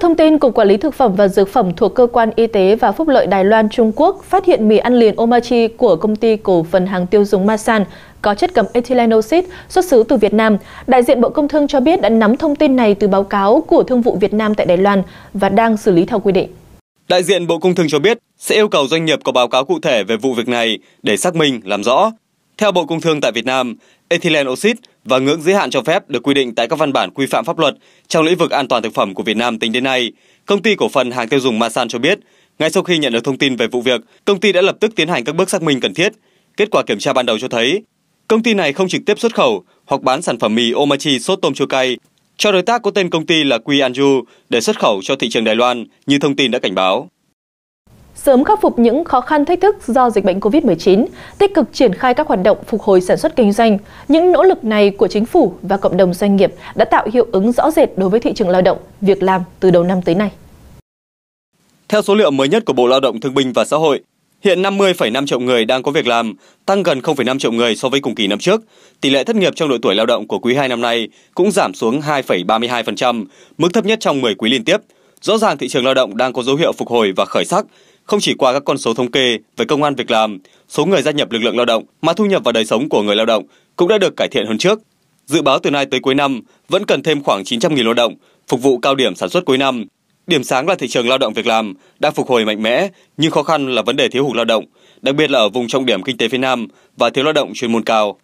thông tin, Cục Quản lý Thực phẩm và Dược phẩm thuộc Cơ quan Y tế và Phúc lợi Đài Loan Trung Quốc phát hiện mì ăn liền Omachi của công ty cổ phần hàng tiêu dùng Masan có chất cấm ethylenoxid xuất xứ từ Việt Nam. Đại diện Bộ Công Thương cho biết đã nắm thông tin này từ báo cáo của Thương vụ Việt Nam tại Đài Loan và đang xử lý theo quy định. Đại diện Bộ Công Thương cho biết sẽ yêu cầu doanh nghiệp có báo cáo cụ thể về vụ việc này để xác minh, làm rõ. Theo Bộ Công Thương tại Việt Nam, ethylene oxit và ngưỡng giới hạn cho phép được quy định tại các văn bản quy phạm pháp luật trong lĩnh vực an toàn thực phẩm của Việt Nam tính đến nay. Công ty cổ phần hàng tiêu dùng Masan cho biết, ngay sau khi nhận được thông tin về vụ việc, công ty đã lập tức tiến hành các bước xác minh cần thiết. Kết quả kiểm tra ban đầu cho thấy, công ty này không trực tiếp xuất khẩu hoặc bán sản phẩm mì omachi sốt tôm chua cay cho đối tác có tên công ty là Quy Anju để xuất khẩu cho thị trường Đài Loan, như thông tin đã cảnh báo sớm khắc phục những khó khăn thách thức do dịch bệnh COVID-19, tích cực triển khai các hoạt động phục hồi sản xuất kinh doanh. Những nỗ lực này của chính phủ và cộng đồng doanh nghiệp đã tạo hiệu ứng rõ rệt đối với thị trường lao động, việc làm từ đầu năm tới nay. Theo số liệu mới nhất của Bộ Lao động Thương binh và Xã hội, hiện 50,5 triệu người đang có việc làm, tăng gần 0,5 triệu người so với cùng kỳ năm trước. Tỷ lệ thất nghiệp trong độ tuổi lao động của quý 2 năm nay cũng giảm xuống 2,32%, mức thấp nhất trong 10 quý liên tiếp – Rõ ràng thị trường lao động đang có dấu hiệu phục hồi và khởi sắc, không chỉ qua các con số thống kê về công an việc làm, số người gia nhập lực lượng lao động mà thu nhập và đời sống của người lao động cũng đã được cải thiện hơn trước. Dự báo từ nay tới cuối năm vẫn cần thêm khoảng 900.000 lao động phục vụ cao điểm sản xuất cuối năm. Điểm sáng là thị trường lao động việc làm đang phục hồi mạnh mẽ, nhưng khó khăn là vấn đề thiếu hụt lao động, đặc biệt là ở vùng trọng điểm kinh tế phía Nam và thiếu lao động chuyên môn cao.